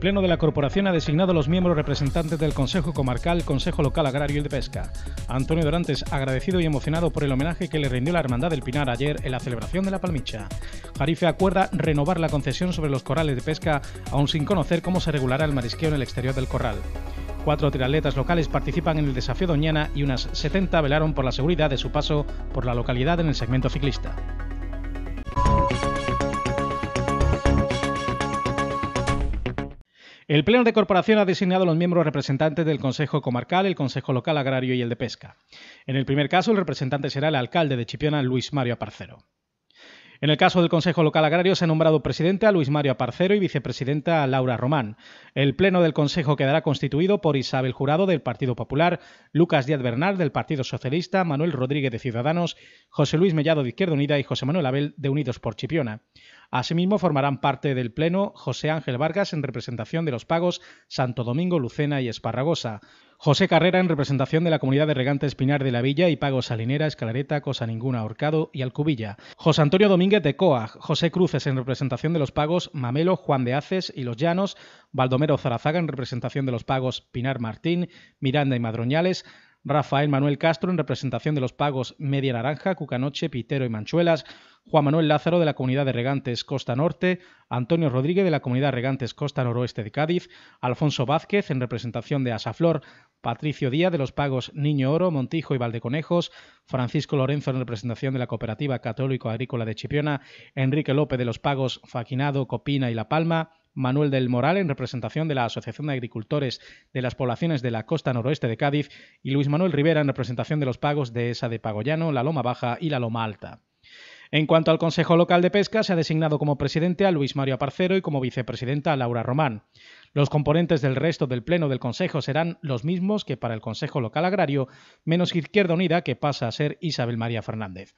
Pleno de la Corporación ha designado a los miembros representantes del Consejo Comarcal, Consejo Local Agrario y de Pesca. Antonio Dorantes, agradecido y emocionado por el homenaje que le rindió la Hermandad del Pinar ayer en la celebración de la Palmicha. Jarife acuerda renovar la concesión sobre los corrales de pesca, aún sin conocer cómo se regulará el marisqueo en el exterior del corral. Cuatro triatletas locales participan en el desafío Doñana y unas 70 velaron por la seguridad de su paso por la localidad en el segmento ciclista. El Pleno de Corporación ha designado a los miembros representantes del Consejo Comarcal, el Consejo Local Agrario y el de Pesca. En el primer caso, el representante será el alcalde de Chipiona, Luis Mario Aparcero. En el caso del Consejo Local Agrario se ha nombrado presidente a Luis Mario Aparcero y vicepresidenta a Laura Román. El pleno del Consejo quedará constituido por Isabel Jurado del Partido Popular, Lucas Díaz Bernal del Partido Socialista, Manuel Rodríguez de Ciudadanos, José Luis Mellado de Izquierda Unida y José Manuel Abel de Unidos por Chipiona. Asimismo, formarán parte del Pleno José Ángel Vargas en representación de los pagos Santo Domingo, Lucena y Esparragosa, José Carrera, en representación de la comunidad de regantes Pinar de la Villa y Pago Salinera, Escalareta, Cosa Ninguna, Horcado y Alcubilla. José Antonio Domínguez de Coag, José Cruces, en representación de los pagos Mamelo, Juan de Aces y Los Llanos, Baldomero Zarazaga, en representación de los pagos Pinar Martín, Miranda y Madroñales, Rafael Manuel Castro en representación de los pagos Media Naranja, Cucanoche, Pitero y Manchuelas, Juan Manuel Lázaro de la Comunidad de Regantes Costa Norte, Antonio Rodríguez de la Comunidad de Regantes Costa Noroeste de Cádiz, Alfonso Vázquez en representación de Asaflor, Patricio Díaz de los pagos Niño Oro, Montijo y Valdeconejos, Francisco Lorenzo en representación de la Cooperativa Católico Agrícola de Chipiona, Enrique López de los pagos Faquinado, Copina y La Palma, Manuel del Moral en representación de la Asociación de Agricultores de las Poblaciones de la Costa Noroeste de Cádiz y Luis Manuel Rivera en representación de los pagos de ESA de Pagollano, la Loma Baja y la Loma Alta. En cuanto al Consejo Local de Pesca, se ha designado como presidente a Luis Mario Aparcero y como vicepresidenta a Laura Román. Los componentes del resto del Pleno del Consejo serán los mismos que para el Consejo Local Agrario, menos Izquierda Unida, que pasa a ser Isabel María Fernández.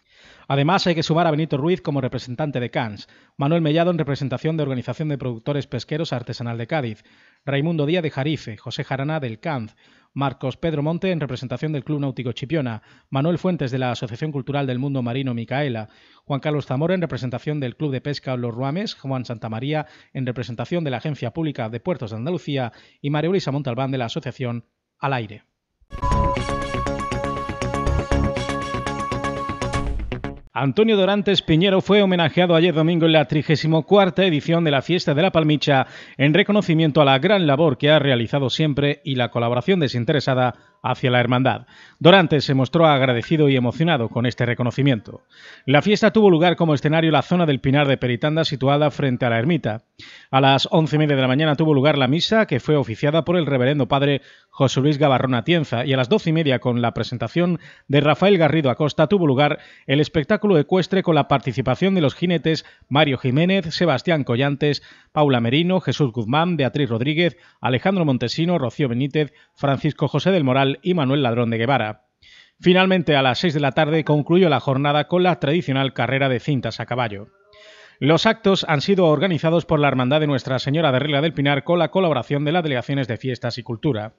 Además, hay que sumar a Benito Ruiz como representante de CANS, Manuel Mellado en representación de Organización de Productores Pesqueros Artesanal de Cádiz, Raimundo Díaz de Jarife, José Jarana del CANS, Marcos Pedro Monte en representación del Club Náutico Chipiona, Manuel Fuentes de la Asociación Cultural del Mundo Marino Micaela, Juan Carlos Zamora en representación del Club de Pesca Los Ruames, Juan Santamaría en representación de la Agencia Pública de Puertos de Andalucía y María Luisa Montalbán de la Asociación Al Aire. Antonio Dorantes Piñero fue homenajeado ayer domingo en la 34 edición de la Fiesta de la Palmicha en reconocimiento a la gran labor que ha realizado siempre y la colaboración desinteresada hacia la hermandad. Dorantes se mostró agradecido y emocionado con este reconocimiento. La fiesta tuvo lugar como escenario la zona del Pinar de Peritanda situada frente a la ermita. A las once y media de la mañana tuvo lugar la misa que fue oficiada por el reverendo padre José Luis Gabarrón Atienza y a las doce y media con la presentación de Rafael Garrido Acosta tuvo lugar el espectáculo ecuestre con la participación de los jinetes Mario Jiménez, Sebastián Collantes, Paula Merino, Jesús Guzmán, Beatriz Rodríguez, Alejandro Montesino, Rocío Benítez, Francisco José del Moral y Manuel Ladrón de Guevara. Finalmente, a las 6 de la tarde concluyó la jornada con la tradicional carrera de cintas a caballo. Los actos han sido organizados por la Hermandad de Nuestra Señora de Regla del Pinar con la colaboración de las delegaciones de fiestas y cultura.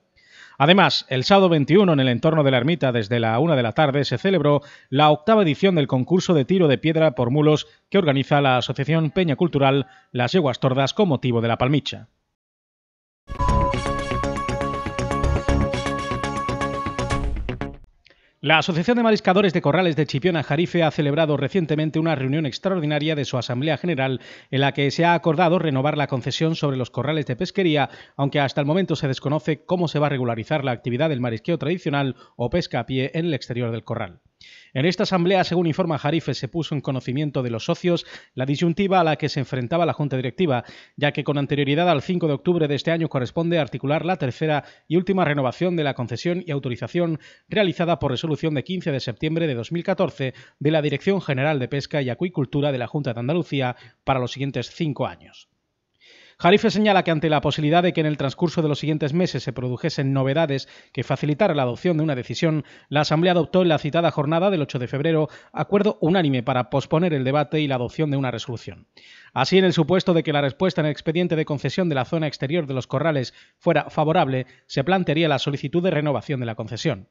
Además, el sábado 21 en el entorno de la ermita desde la 1 de la tarde se celebró la octava edición del concurso de tiro de piedra por mulos que organiza la Asociación Peña Cultural Las Yeguas Tordas con motivo de la Palmicha. La Asociación de Mariscadores de Corrales de Chipiona Jarife ha celebrado recientemente una reunión extraordinaria de su Asamblea General en la que se ha acordado renovar la concesión sobre los corrales de pesquería, aunque hasta el momento se desconoce cómo se va a regularizar la actividad del marisqueo tradicional o pesca a pie en el exterior del corral. En esta asamblea, según informa Jarife, se puso en conocimiento de los socios la disyuntiva a la que se enfrentaba la Junta Directiva, ya que con anterioridad al 5 de octubre de este año corresponde articular la tercera y última renovación de la concesión y autorización realizada por resolución de 15 de septiembre de 2014 de la Dirección General de Pesca y Acuicultura de la Junta de Andalucía para los siguientes cinco años. Jarife señala que ante la posibilidad de que en el transcurso de los siguientes meses se produjesen novedades que facilitaran la adopción de una decisión, la Asamblea adoptó en la citada jornada del 8 de febrero acuerdo unánime para posponer el debate y la adopción de una resolución. Así, en el supuesto de que la respuesta en el expediente de concesión de la zona exterior de los corrales fuera favorable, se plantearía la solicitud de renovación de la concesión.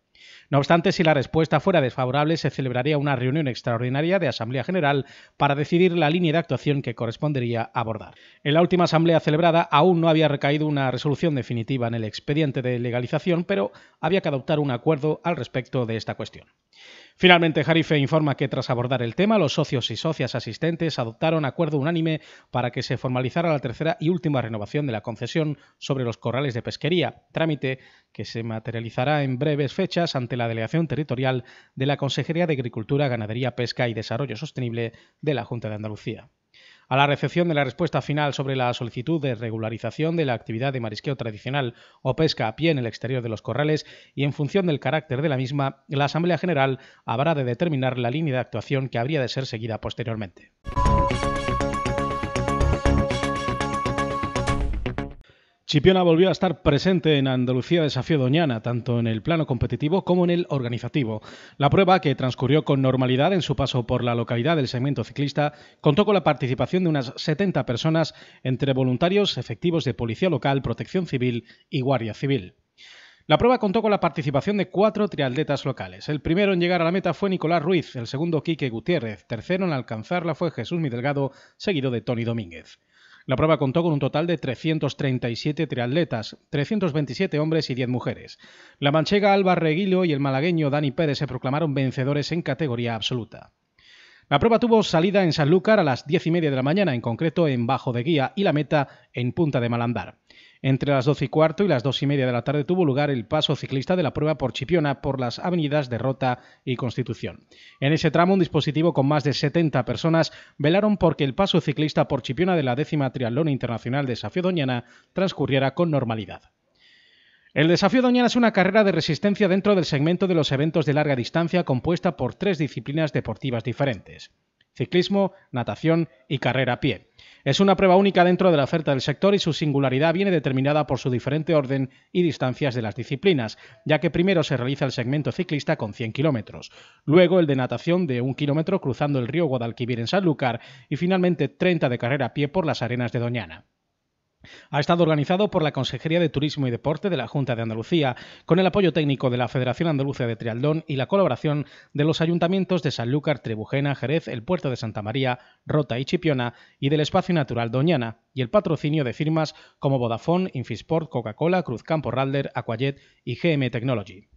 No obstante, si la respuesta fuera desfavorable, se celebraría una reunión extraordinaria de Asamblea General para decidir la línea de actuación que correspondería abordar. En la última Asamblea celebrada aún no había recaído una resolución definitiva en el expediente de legalización, pero había que adoptar un acuerdo al respecto de esta cuestión. Finalmente, Jarife informa que tras abordar el tema, los socios y socias asistentes adoptaron acuerdo unánime para que se formalizara la tercera y última renovación de la concesión sobre los corrales de pesquería, trámite que se materializará en breves fechas ante la delegación territorial de la Consejería de Agricultura, Ganadería, Pesca y Desarrollo Sostenible de la Junta de Andalucía. A la recepción de la respuesta final sobre la solicitud de regularización de la actividad de marisqueo tradicional o pesca a pie en el exterior de los corrales y en función del carácter de la misma, la Asamblea General habrá de determinar la línea de actuación que habría de ser seguida posteriormente. Chipiona volvió a estar presente en Andalucía Desafío Doñana, tanto en el plano competitivo como en el organizativo. La prueba, que transcurrió con normalidad en su paso por la localidad del segmento ciclista, contó con la participación de unas 70 personas, entre voluntarios, efectivos de Policía Local, Protección Civil y Guardia Civil. La prueba contó con la participación de cuatro triatletas locales. El primero en llegar a la meta fue Nicolás Ruiz, el segundo Quique Gutiérrez, tercero en alcanzarla fue Jesús Midelgado, seguido de Tony Domínguez. La prueba contó con un total de 337 triatletas, 327 hombres y 10 mujeres. La manchega Alba Reguillo y el malagueño Dani Pérez se proclamaron vencedores en categoría absoluta. La prueba tuvo salida en Sanlúcar a las 10 y media de la mañana, en concreto en Bajo de Guía, y la meta en Punta de Malandar. Entre las 12 y cuarto y las 2 y media de la tarde tuvo lugar el paso ciclista de la prueba por Chipiona por las avenidas de Rota y Constitución. En ese tramo, un dispositivo con más de 70 personas velaron porque el paso ciclista por Chipiona de la décima Triatlón Internacional Desafío Doñana transcurriera con normalidad. El Desafío Doñana es una carrera de resistencia dentro del segmento de los eventos de larga distancia compuesta por tres disciplinas deportivas diferentes: ciclismo, natación y carrera a pie. Es una prueba única dentro de la oferta del sector y su singularidad viene determinada por su diferente orden y distancias de las disciplinas, ya que primero se realiza el segmento ciclista con 100 kilómetros, luego el de natación de 1 kilómetro cruzando el río Guadalquivir en Sanlúcar y finalmente 30 de carrera a pie por las arenas de Doñana. Ha estado organizado por la Consejería de Turismo y Deporte de la Junta de Andalucía, con el apoyo técnico de la Federación Andaluza de Trialdón y la colaboración de los ayuntamientos de Sanlúcar, Trebujena, Jerez, el Puerto de Santa María, Rota y Chipiona y del Espacio Natural Doñana, y el patrocinio de firmas como Vodafone, Infisport, Coca-Cola, Cruzcampo Ralder, Aquajet y GM Technology.